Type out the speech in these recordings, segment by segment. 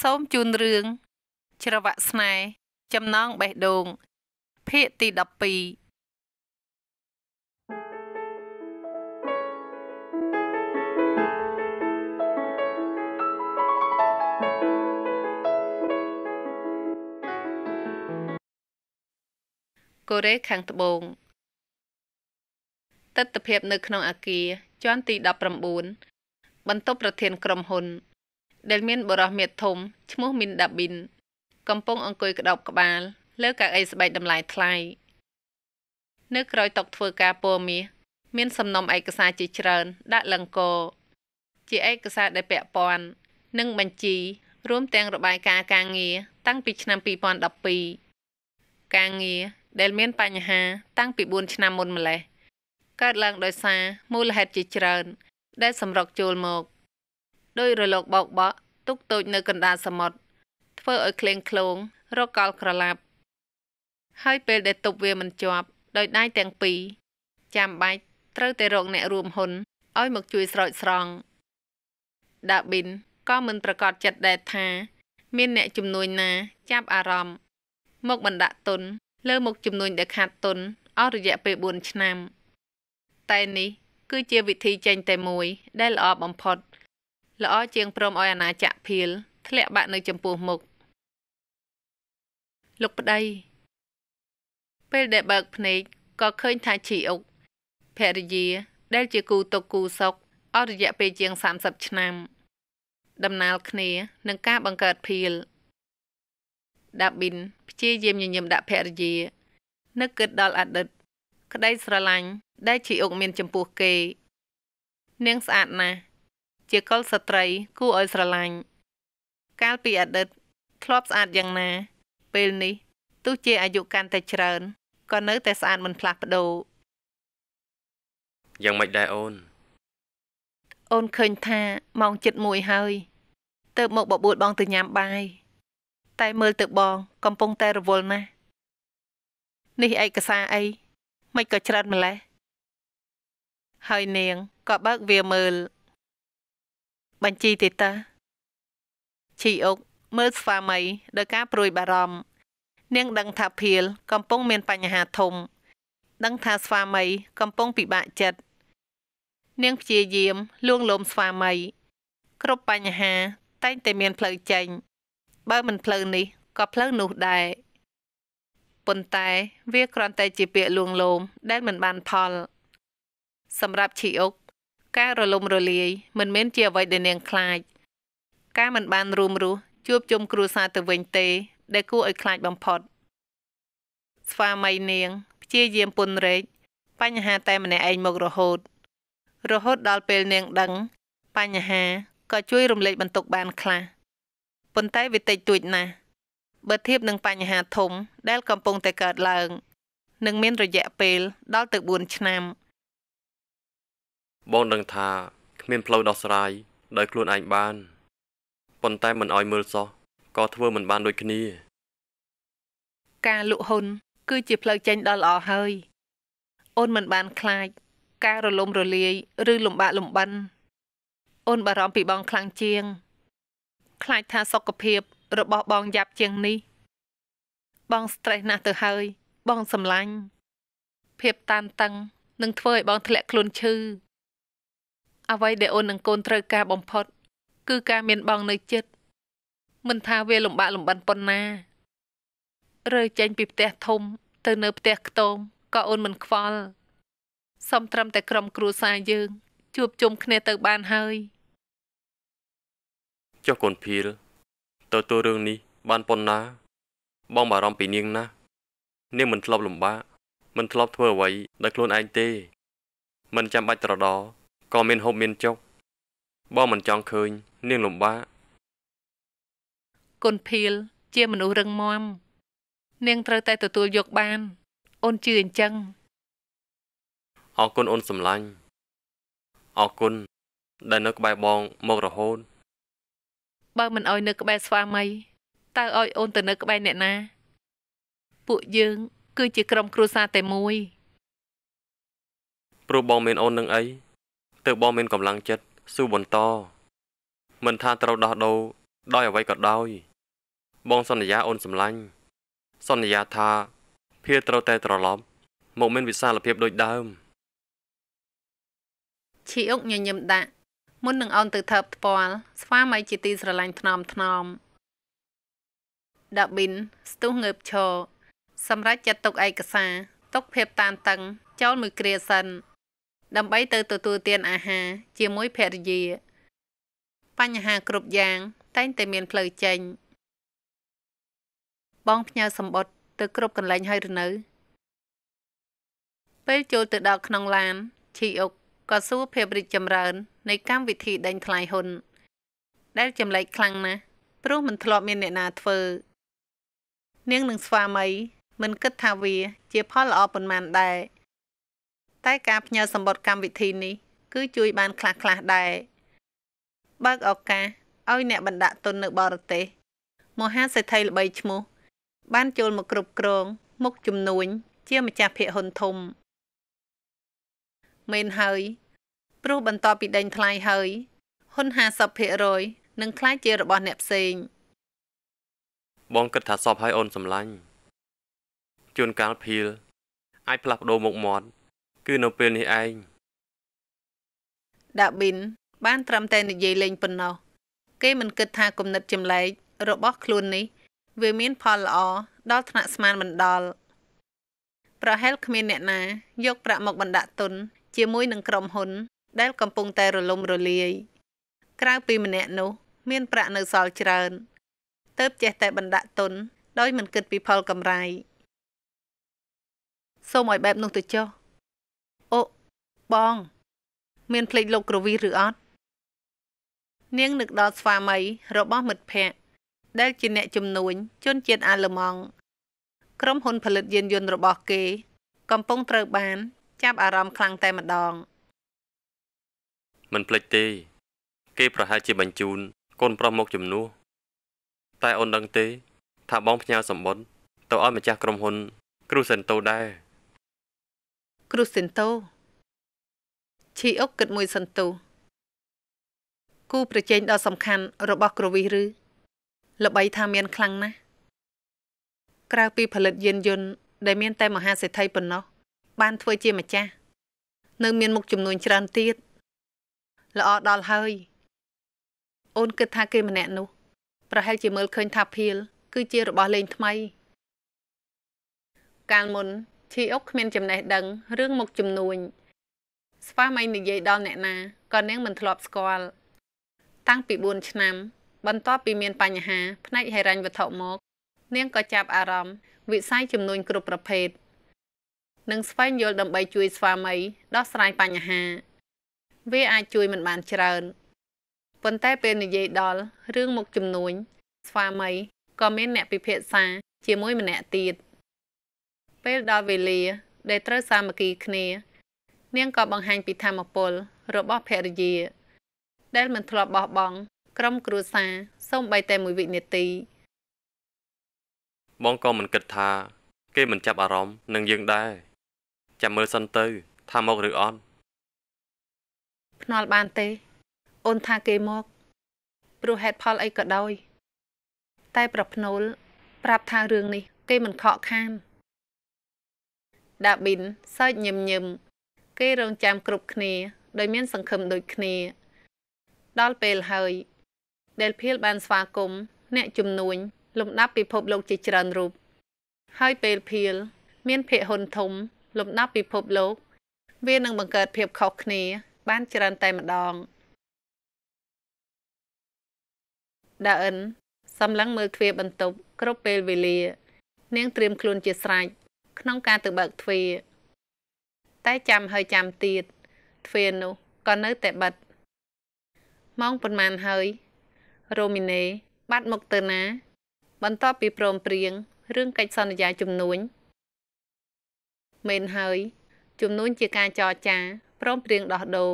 សូមជូនរឿងច្រវាក់ស្នេហ៍ចំណងបេះដូង ភាគទី12កូរ៉េខាងត្បូងទស្សនវិជ្ជានៅក្នុងអាគារជាន់ទី19បន្ទប់ប្រធាន ក្រុមហ៊ុនដែលមានបរោះមាតធំឈ្មោះមីនដាប៊ីនកំពុងអង្គុយក្តោបក្បាល លើកៅអីស្បែកតម្លៃថ្លៃនៅ ក្រោយតុធ្វើការពណ៌មាសមាន សំណុំឯកសារជាច្រើនដាក់លង្កោជាឯកសារដែលពាក់ព័ន្ធនិងបញ្ជីរួមទាំងរបាយការណ៍ការងារតាំងពីឆ្នាំ2012ការងារដែលមានបញ្ហាតាំងពី4ឆ្នាំមុនម្លេះកើតឡើងដោយសារមូលហេតុជាច្រើន ដែលសម្រុកចូលមកដោយរលកបោកបក់ទុកតូចនៅកណ្ដាលសមុទ្រធ្វើឲ្យក្លែងក្លងរកកលក្រឡាប់ហើយពេលដែលទប់វាមិនជាប់ ដោយដៃទាំងពីរចាំបាច់ត្រូវតែរកអ្នករួមហ៊ុនឲ្យមកជួយស្រោចស្រង់ដាប៊ីនក៏មិនប្រកាសចិត្តដែរថាមានអ្នកជំនួយណាចាប់អារម្មណ៍មកបណ្ដាក់ទុនលើមុខជំនួយដែលខាត់ទុនអស់រយៈពេល4ឆ្នាំ តែនេះ គឺជាវិធីចេញតែមួយ ដែលល្អបំផុត។ល្អជាងព្រមឲ្យអាណាចក្រភៀលធ្លាក់បាក់នៅចំពោះមុខលោកប្តី ពេលដែលបើកភ្នែកក៏ឃើញថាឈីអុកភរិយាដែល ជាគូទុកគូសុកអស់រយៈពេលជាង30ឆ្នាំ ដំណើរគ្នានឹងការ បង្កើតភៀលដាប៊ីនព្យាយាមញញឹមដាក់ភរិយានឹកគិតដល់អតីតក្តីស្រឡាញ់ដែលឈីអុកមានចំពោះគេ នាងស្អាតណាស់ជាកុលស្ត្រីគួរឲ្យស្រឡាញ់កាលពីអតីតធ្លាប់ស្អាតយ៉ាងណា ពេលនេះទោះជាអាយុកាន់តែច្រើនក៏នៅតែស្អាតមិនផ្លាស់ប្ដូរយ៉ាងម៉េចដែរអូន អូនឃើញថាម៉ោង7:00ហើយ ទៅមកបបួលបងទៅញ៉ាំបាយតែមើលទៅបង កំពុងតែរវល់ណាស់នេះឯកសារអីមិនក៏ច្រើនម្លេះហើយនាងក៏បើកវាមើលបញ្ជីទីតាឈីអុកមើលស្វាមីដោយការព្រួយបារម្ភនាង ដឹងថាភៀលកំពុងមានបញ្ហាធំដឹងថាស្វាមី កំពុងពិបាកចិត្តនាងព្យាយាមលួងលោមស្វាមីគ្រប់បញ្ហាតែងតែមានផ្លូវចេញ បើមិនផ្លូវនេះក៏ផ្លូវនោះដែរប៉ុន្តែវាគ្រាន់តែជាពាក្យលួងលោម ដែលមិនបានផលសម្រាប់ឈីអុកការរលំរលាយមិនមែនជាអ្វីដែលនាងខ្លាច ការមិនបានរួមរស់ជួបជុំគ្រួសារទៅវិញទេដែលគួរឲ្យខ្លាចបំផុត ស្វាមីនាងព្យាយាមពន្រែកបញ្ហាតែម្នាក់ឯងមករហូត រហូតដល់ពេលនាងដឹងបញ្ហាក៏ជួយរំលែកបន្ទុកបានខ្លះប៉ុន្តែវាតិចតួចណាស់បើធៀបនឹងបញ្ហាធំដែលកំពុងតែកើតឡើងនឹងមានរយៈពេលដល់ទៅ4ឆ្នាំ។បងដឹងថាគ្មានផ្លូវដោះស្រាយដោយខ្លួនឯងបានប៉ុន្តែមិនអោយមើលសោះក៏ធ្វើមិនបានដូចគ្នាការលក់ហ៊ុនគឺជាផ្លូវចេញដ៏ល្អហើយ អូនមិនបានខ្លាចការរលំរលាយ ឬលំបាកលំបិនអូនបារម្ភពីបងខ្លាំងជាង ខ្លាចថាសុខភាពរបស់បងយ៉ាប់ជាងនេះ បង stress ណាស់ទៅហើយបងសម្លាញ់ភាពតានតឹងនឹងធ្វើឲ្យបងធ្លាក់ខ្លួនឈឺអ្វីដែលអូននឹងកូនត្រូវការបំផុត គឺការមានបង នៅចិត្តមិនថាវាលំបាកលំបិនប៉ុណ្ណារើចេញពីផ្ទះធំទៅនៅផ្ទះខ្ទមក៏អូនមិនខ្វល់សុំត្រឹមតែក្រុមគ្រួសារយើង ជួបជុំគ្នាទៅបានហើយចុះកូនភីលតើតើរឿងនេះបានប៉ុណ្ណា បងបារម្ភពីនាងណាស់នាងមិនធ្លាប់លំបាកមិនធ្លាប់ធ្វើអ្វីដោយខ្លួនឯងទេមិនចាំបាច់ត្រដោក៏មានហូបមានចុកបើមិនចង់ឃើញ នាងលំបាកគុណភីលជាមនុស្សរឹងមាំនាង ត្រូវតែទទួលយកបានអូនជឿអញ្ចឹងអរគុណអូនសម្លាញ់អរគុណដែលនៅក្បែរបងមករហូតបើមិនអោយនៅក្បែរស្វាមីតើអោយអូនទៅនៅក្បែរអ្នកណាពួកយើង គឺជា ក្រុមគ្រួសារតែមួយព្រោះបងមានអូននឹងអីទើបបងមានកម្លាំងចិត្តស៊ូបន្ត មិនថាត្រូវដោះដូរដោយអ្វីក៏ដោយ បងសន្យាអូនសម្លាញ់សន្យាថាភាត្រូវតែត្រឡប់ មកមានវិសាលភាពដូចដើមឈីអុកញញឹមដាក់មុននឹងអូនទៅថើបផ្ពាល់ស្វាមីជាទីស្រឡាញ់ថ្នមថ្នមដាប៊ីនស្ទុះងើបឈរសម្រាប់ចាត់ទុកឯកសារទុកភាពតានតឹងចូលមួយគ្រាសិនដើម្បីទៅទទួលទានអាហារ ជាមួយភរិយាបញ្ហាគ្រប់យ៉ាង តែងតែមានផ្លូវចេញបងផ្ញើសម្បត្តិទៅ គ្រប់កន្លែងហើយឬនៅពេលចូលទៅដល់ក្នុងឡានឈីអុកក៏សួរភាពរីកចម្រើន នៃកម្មវិធីដេញថ្លៃហ៊ុន ដែលចម្លែកខ្លាំងណាស់ព្រោះមិនធ្លាប់មានអ្នកណាធ្វើនាងនឹងស្វាមី មិនគិតថាវា ជា ផលល្អប៉ុន្មានដែរតែការផ្ញើសម្បត្តិកម្មវិធីនេះគឺជួយ បានខ្លះខ្លះដែរបើកឱកាសឲ្យអ្នកបណ្ដាក់ទុននៅបរទេសមហាសេដ្ឋីល្បីឈ្មោះ បានចូលមកគ្រប់គ្រង មុខជំនួញជាម្ចាស់ភាគហ៊ុនធំមែនហើយ ព្រោះបន្ទាប់ពីដេញថ្លៃហើយហ៊ុន50%នឹងខ្លាយជារបស់អ្នកផ្សេង បងគិតថាសពឲ្យអូនសម្លាញ់ជួនកាលភីល អាចផ្លាស់ប្ដូរមុខមាត់គឺនៅពេលនេះឯងដាប៊ីនបាន ត្រឹមតែនិយាយលេងប៉ុណ្ណោះ គេមិនគិតថាគំនិតចម្លែករបស់ខ្លួននេះវាមានផលល្អដល់ថ្នាក់ស្មានមិនដល់ប្រហែលគ្មានអ្នកណា យកប្រាក់មកបណ្ដាក់ទុនជាមួយនឹងក្រុមហ៊ុនដែលកំពុងតែរលំរលាយ ក្រៅពីម្នាក់នោះ មានប្រាក់នៅសល់ច្រើនទៅចេះតែបណ្ដាក់ទុនដោយមិនគិតពីផលកម្រៃសូមឲ្យបែបនោះទៅចុះបង មានភ្លេចលោកក្រវីឬអត់នាងនឹកដល់ស្វាមីរបស់មិត្តភ័ក្តិដែលជាអ្នកជំនួញជនជាតិអាល្លឺម៉ង់ក្រុមហ៊ុនផលិតយានយន្តរបស់ គេ កំពុងត្រូវបាន ចាប់អារម្មណ៍ខ្លាំងតែម្ដងមិនភ្លេចទេ គេប្រហែលជាបញ្ជូនកូនប្រុសមកជំនួសតែអូនដឹងទេថាបងផ្ញើសម្បត្តិទៅឲ្យម្ចាស់ក្រុមហ៊ុន គ្រូសិនតូដែរគ្រូសិនតូឈីអុកគិតមួយសន្ទុះគូប្រជែងដ៏សំខាន់របស់ក្រវីសឬល្បីថាមានខ្លាំងណាស់ក្រៅពីផលិតយានយន្តដែលមានតែមហាសេដ្ឋីប៉ុណ្ណោះបានធ្វើជាម្ចាស់នៅមានមុខចំនួនច្រើនទៀតល្អដល់ហើយអូនគិតថាគេម្នាក់នោះ ប្រហែលជាមើលឃើញថាភៀលគឺជារបស់លេងថ្មីកាលមុនឈីអុកគ្មានចំណេះដឹងរឿងមុខចំនួនស្វាមីនិយាយដល់អ្នកណាក៏នាងមិនធ្លាប់ស្គាល់តាំងពី4ឆ្នាំ បន្ទាប់ពីមានបញ្ហា ផ្នែកហិរញ្ញវត្ថុមក នាងក៏ចាប់អារម្មណ៍វិស័យចំនួនគ្រប់ប្រភេទនិងស្វែងយល់ដើម្បីជួយ ស្វាមីដោះស្រាយបញ្ហាវាអាចជួយមិនបានច្រើនប៉ុន្តែពេលនិយាយដល់រឿងមុខជំនួញស្វាមីក៏មានអ្នកពិភាក្សាជាមួយម្នាក់ទៀតពេលដល់វេលាដែលត្រូវសាមគ្គីគ្នានាងក៏បង្ហាញពីធម៌ពលរបស់ភរិយា ដែលមិនធ្លាប់បោះបង់ក្រុមគ្រួសារសូម្បីតែមួយវិនាទីបងក៏មិនគិតថា គេមិនចាប់អារម្មណ៍នឹងយើងដែរចាំមើលសិនទៅថាមកឬអត់ភ្នាល់បានទេ អូនថាគេមកព្រោះហេតុផលអីក៏ដោយតែប្រភ្នូល ប្រាប់ថារឿងនេះ គេមិនខកខាន ដាប៊ីនសើចញឹមញឹមគេរងចាំគ្រប់គ្នាដោយមានសង្ឃឹមដូចគ្នា ដល់ពេលហើយដែលភៀលបានស្វាគមន៍អ្នក ជំនួញលំដាប់ពិភពលោក ជាច្រើនរូបហើយពេលភៀលមានភិកហ៊ុនធំលំដាប់ពិភពលោក វានឹងបង្កើតភាពខុសគ្នាបានច្រើនតែម្ដងដាអិនសម្លឹងមើលទ្វារបន្ទប់គ្រប់ពេលវេលា នាងត្រៀមខ្លួនជាស្រេចក្នុងការទៅបើកទ្វារតែចាំហើយចាំទៀតទ្វារនោះក៏នៅតែបិទម៉ោងប៉ុន្មានហើយរ៉ូមីណេបាត់មកទៅណាបន្ទាប់ពីព្រមព្រៀងរឿងកិច្ចសន្យាជំនួញមែនហើយជំនួញជាការចរចាព្រមព្រៀងដោះដូរ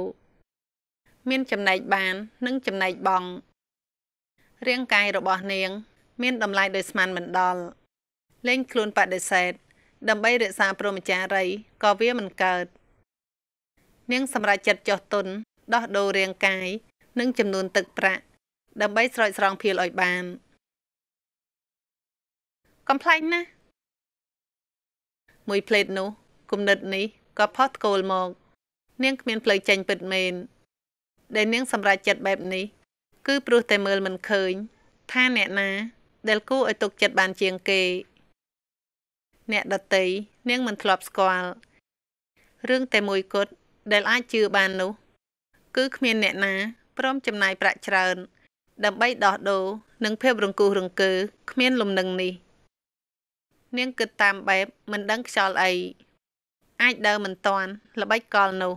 មានចំណែកបាននិងចំណែកបងរាងកាយរបស់នាងមានតម្លៃដោយស្មានមិនដល់លែងខ្លួនបដិសេធដើម្បីរក្សាព្រមចារីក៏វាមិនកើតនាងសម្រេចចិត្តចោះទុនដោះដូររាងកាយ និងចំនួនទឹកប្រាក់ដើម្បីស្រោចស្រង់ភៀលឲ្យបានកំប្លែងណាស់មួយផ្លេតនោះគំនិតនេះក៏ផុសថ្គោលមកនាងគ្មានផ្លូវចេញពិតមែនដែលនាង សម្រេចចិត្តបែបនេះ គឺព្រោះតែមើលមិនឃើញ ថា អ្នកណាដែលគួរឲ្យទុកចិត្តបានជាងគេអ្នកដតីនាងមិនធ្លាប់ស្គាល់រឿងតែមួយគត់ដែលអាចជឿបាននោះ គឺគ្មាន អ្នកណាព្រមចំណាយប្រាក់ច្រើន ដើម្បីដោះដូរនិងភាពរង្គោះរង្គើគ្មានលំនឹងនេះ នាងគិតតាមបែបមិនដឹងខ្យល់អីអាចដើរមិនតាន់ល្បិចកលនោះ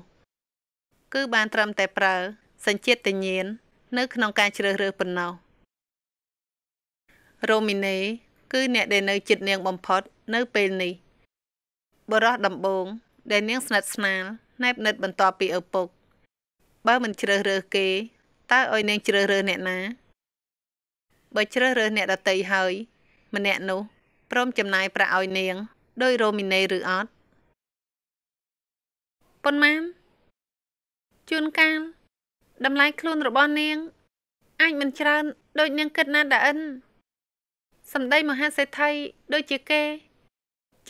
គឺបានត្រឹមតែប្រើ សញ្ជាតិញ្ញាណនៅក្នុងការជ្រើសរើសប៉ុណ្ណោះរ៉ូមីណេគឺ អ្នកដែលនៅចិត្តនាងបំផុតនៅពេលនេះ បរោះដំបងដែលនាងស្និទ្ធស្នាលណែបនិតបន្តពីឪពុក បើមិនជ្រើសរើសគេតើឲ្យនាងជ្រើសរើសអ្នកណាបើជ្រើសរើសអ្នកដតីហើយ ម្នាក់នោះព្រមចំណាយប្រាក់ឲ្យនាង ដោយរ៉ូមីណេឬអត់ប៉ុន្មានជួនកាលតម្លៃខ្លួនរបស់នាង អាចមិនច្រើនដូចនាងគិតណាស់ដែរអិនសម្ដីមហាសេដ្ឋីដូចជាគេ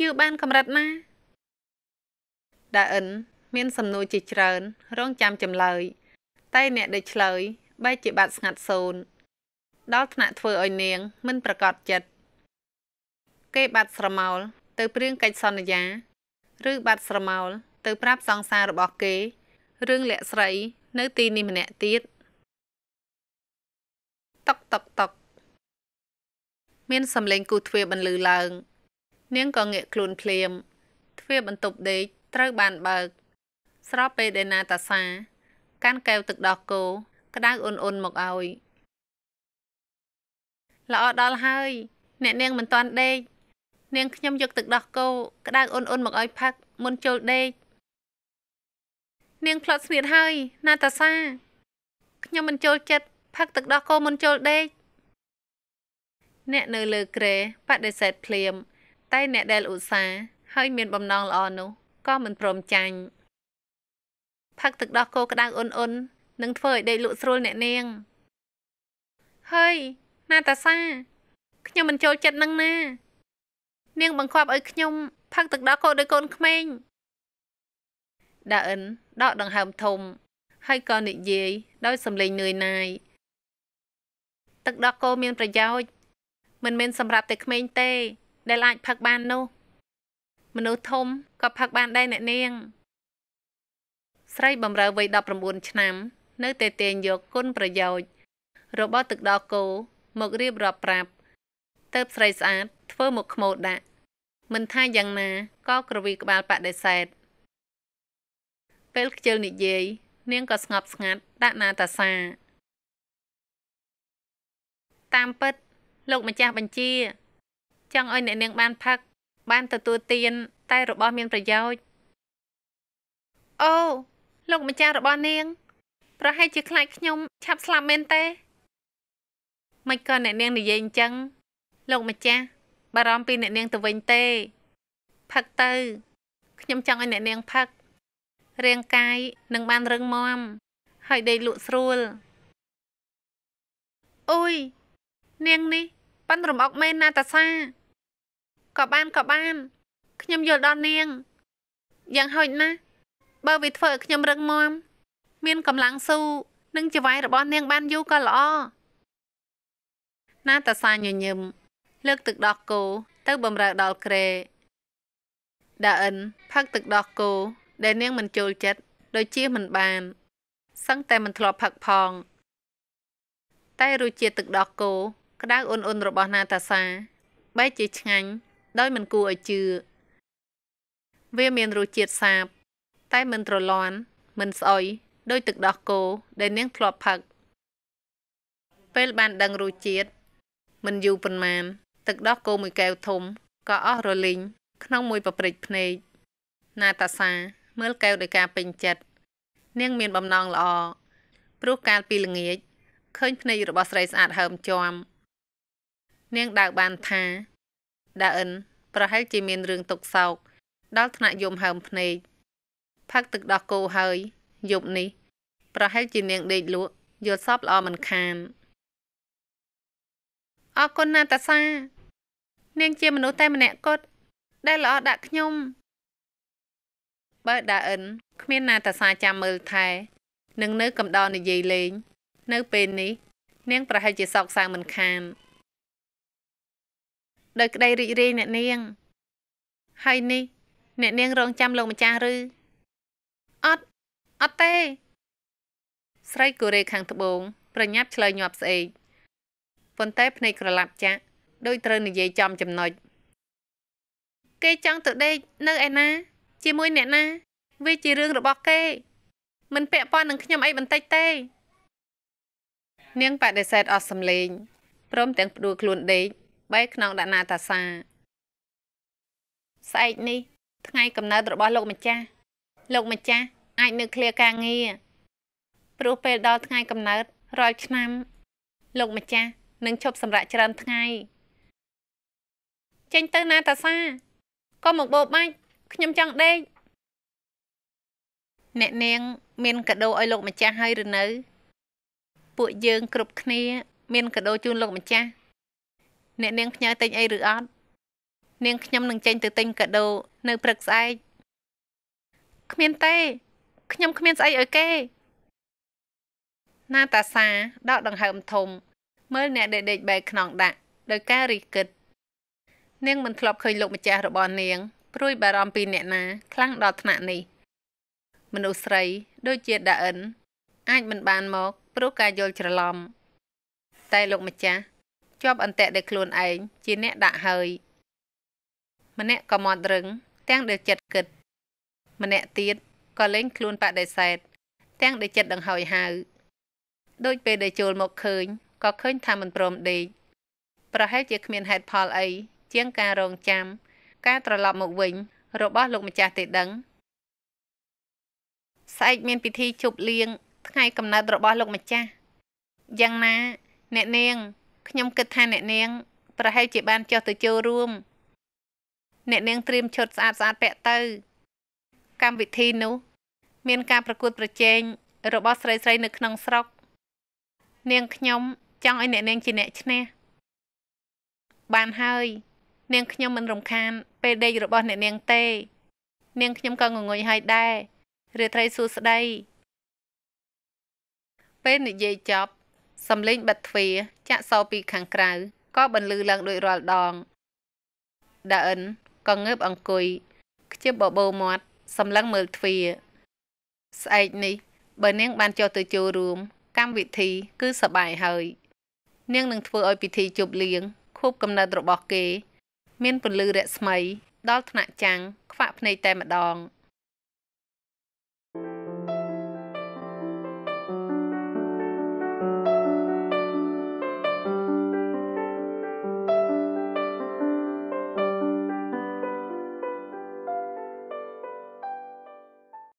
យូរបានកម្រិតណាដាអិនមាន សំណួរជាច្រើនរងចាំចម្លើយតែអ្នកដែលឆ្លើយបែរជាបាត់ស្ងាត់សូន្យដល់ថ្នាក់ធ្វើឲ្យនាង មិនប្រកបចិត្តគេបាត់ស្រមោល ទៅ ព្រៀងកិច្ចសន្យា ឬបាត់ស្រមោល ទៅ ប្រាប់សង្សាររបស់គេរឿងលាក់ស្រី នៅទីនេះម្នាក់ទៀតតុកតុកតុក មានសំឡេងគូទ្វារបន្លឺឡើងនាងក៏ងាកខ្លួនភ្លាមទ្វារបន្ទប់ដេកត្រូវបានបើក ស្របពេលដែលណាតាសា កាន់កែវទឹកដោះគោក្តៅអ៊ុនអ៊ុនមកឲ្យល្អដល់ហើយ អ្នកនាងមិនទាន់ដេកនាងខ្ញុំយកទឹកដោះគោក្តៅអ៊ុនអ៊ុនមកឲ្យផឹកមុនចូលដេកនាងផ្លត់ស្នៀតហើយ ណាតាសាខ្ញុំមិនចូលចិត្តផឹកទឹកដោះគោមុនចូលដេកអ្នកនៅ លើគ្រែបដិសេធភ្លាមតែអ្នកដែលឧស្សាហ៍ហើយមានបំណងល្អនោះក៏មិនព្រមចាញ់ផឹកទឹកដោះគោក្តៅអ៊ុនអ៊ុននឹងធ្វើឲ្យដេកលក់ស្រួលអ្នកនាងហើយណាតាសាខ្ញុំមិនចូលចិត្តនឹងណា នាងបង្គាប់ឲ្យខ្ញុំផឹកទឹកដោះគោដោយកូនក្មេងដាអិនដកដង្ហើមធំហើយក៏និយាយ ដោយសំឡេងនឿយណាយ ទឹកដោះគោមានប្រយោជន៍មិនមែនសម្រាប់តែក្មេងទេដែលអាចផឹកបាននោះ មនុស្សធំក៏ផឹកបានដែរអ្នកនាង ស្រីបំរើវ័យ19ឆ្នាំ នៅតែទាញយកគុណប្រយោជន៍របស់ទឹកដោះគោមករៀបរាប់ប្រាប់ទៅស្រីស្អាតធ្វើមកខ្មោតដាក់ មិនថាយ៉ាងណាក៏ក្រវីក្បាលបដិសេធពេលខ្ជិលនិយាយនាងក៏ស្ងប់ស្ងាត់ដាក់ណាតាសា តាមពិត លោកម្ចាស់បញ្ជាចង់ឲ្យអ្នកនាងបានផឹកបានទទួលទានតែរបស់មានប្រយោជន៍អូលោកម្ចាស់របស់នាង ប្រហែលជាខ្លាចខ្ញុំឆាប់ស្លាប់មែនទេមិនក៏អ្នកនាងនិយាយអញ្ចឹង លោកម្ចាស់បារម្ភពីអ្នកនាងទៅវិញទេផឹកទៅខ្ញុំចង់ឲ្យអ្នកនាងផឹករាងកាយនឹងបានរឹងមាំហើយដេកលក់ស្រួលអុយនាងនេះប៉ិនរំអុកមែនណាតាសាក៏បានក៏បានខ្ញុំយល់ដល់នាងយ៉ាងហោចណាស់បើវាធ្វើឲ្យខ្ញុំរឹងមាំមានកម្លាំងស៊ូនិងចវាយរបស់ នាងបានយូរក៏ល្អណាតាសាញញឹមលើកទឹកដោះគោទៅបំរើដល់ក្រេដាអិនផឹកទឹកដោះគោដែលនាងមិនចូលចិត្តដូចជាមិនបានសឹងតែមិនធ្លាប់ផឹកផង តែរសជាតិទឹកដោះគោក្តៅអ៊ុនៗរបស់ណាតាសាបែរជាឆ្ងាញ់ដោយមិនគួរឲ្យជឿវាមានរសជាតិសាប តែមិនទ្រលាន់មិនស្អុយដោយទឹកដោះគោដែលនាងធ្លាប់ផឹកពេលបានដឹងរសជាតិមិនយូរប៉ុន្មាន ទឹកដោះគោមួយកែវធំក៏អស់រលីងក្នុងមួយប្រព្រឹត្តភ្នែកណាតាសាមើលកែវដោយការពេញចិត្តនាង មានបំណងល្អព្រោះកាលពីល្ងាចឃើញភ្នែករបស់ស្រីស្អាតហើមជាំនាងដើរបានថាដាអិន ប្រហែលជាមានរឿងទុកសោកដល់ថ្នាក់យមហើមភ្នែកផឹកទឹកដោះគោហើយ យប់នេះ ប្រហែលជានាងដេកលក់យល់សពល្អមិនខានអរគុណណាតាសា នាងជាមនុស្សតែម្នាក់គត់ដែលល្អដាក់ខ្ញុំ បើដាអិនគ្មានណាតាសាចាំមើលថែនឹងនៅកំដរនិយាយលេង នៅ ពេលនេះនាងប្រហែលជាសោកសៅមិនខានដោយក្តីរីករាយអ្នកនាងហើយនេះអ្នកនាងរងចាំលោកម្ចាស់ឬអត់អត់ទេ ស្រីកូរ៉េខាងត្បូងប្រញាប់ឆ្លើយញាប់ស្អេកប៉ុន្តែភ្នែកក្រឡាប់ចាក់ដោយត្រូវនិយាយចំចំណុចគេចង់ទៅដេកនៅឯណា ជាមួយអ្នកណាវាជារឿងរបស់គេ មិនពាក់ព័ន្ធនឹងខ្ញុំអីបន្តិចទេ នាងបដិសេធអស់សំឡេងព្រមទាំងផ្ដួលខ្លួនដេក3ក្នុងដណាតាសាស្អែកនេះថ្ងៃកំណើតរបស់ លោកម្ចាស់លោកម្ចាស់អាចនៅឃ្លាការងារព្រោះពេលដល់ថ្ងៃកំណើតរាល់ឆ្នាំ លោកម្ចាស់នឹងឈប់សម្រាកច្រើនថ្ងៃ ចេញទៅណាតាសាក៏មកបោបាច់ខ្ញុំចង់ដេកអ្នកនាង មានកាដូឲ្យលោកម្ចាស់ហើយឬនៅ ពួកយើងគ្រប់គ្នា មានកាដូជូនលោកម្ចាស់អ្នកនាងផ្ញើទិញអីឬអត់នាងខ្ញុំនឹងចេញទៅទិញកាដូ នៅព្រឹកស្អែកគ្មានទេខ្ញុំគ្មានស្អីឲ្យគេ ណាតាសាដកដង្ហើមធំមើលអ្នក ដេកដេកបែកខ្នងដាក់ដោយការរិះគិត នាងមិនធ្លាប់ឃើញលោកម្ចាស់របស់នាងព្រួយបារម្ភពីអ្នកណា ខ្លាំងដល់ថ្នាក់នេះ មនុស្សស្រីដូចជាដាអិនអាចមិនបានមក ព្រោះការយល់ច្រឡំតែលោកម្ចាស់ជាប់អន្ទាក់ដោយខ្លួនឯងជាអ្នកដាក់ហើយម្នាក់ក៏មាត់រឹង ទាំងដែលចិត្តគិត ម្នាក់ទៀតក៏លែងខ្លួនបដិសេធទាំងដែលចិត្តដង្ហើយហៅដូចពេលដែលចូលមកឃើញក៏ឃើញថាមិនព្រមដេកប្រហែលជាគ្មានហេតុផលអីជាងការរងចាំការត្រឡប់មកវិញរបស់លោកម្ចាស់ទេដឹងស្អែកមានពិធីជប់លៀងថ្ងៃកំណើតរបស់លោកម្ចាស់យ៉ាងណាអ្នកនាងខ្ញុំគិតថាអ្នកនាងប្រហែលជាបានចុះទៅចូលរួមអ្នកនាងត្រៀមឈុតស្អាតស្អាតពាក់ទៅកម្មវិធីនោះមានការប្រកួតប្រជែងរបស់ស្រីស្រីនៅក្នុងស្រុកនាងខ្ញុំចង់ឲ្យអ្នកនាងជាអ្នកឈ្នះបានហើយ នាងខ្ញុំមិនរំខានពេលដេករបស់អ្នកនាងទេ នាងខ្ញុំក៏ងងុយហើយដែររាត្រីសួស្តីពេលនិយាយចប់សំលេងបិទទ្វារចាក់សោពីខាងក្រៅក៏បន្លឺឡើងដោយរាល់ដងដាអិនក៏ងើបអង្គុយខ្ជិបបបោមាត់សម្លឹងមើលទ្វារស្អែកនេះ បើនាងបានចុះទៅចូលរួមកម្មវិធីគឺសប្បាយហើយ នាងនឹងធ្វើឲ្យពិធីជប់លៀងខួបកំណើតរបស់គេ មានពន្លឺរស្មីដល់ថ្នាក់ចាំងខ្វាក់ភ្នែកតែម្ដង។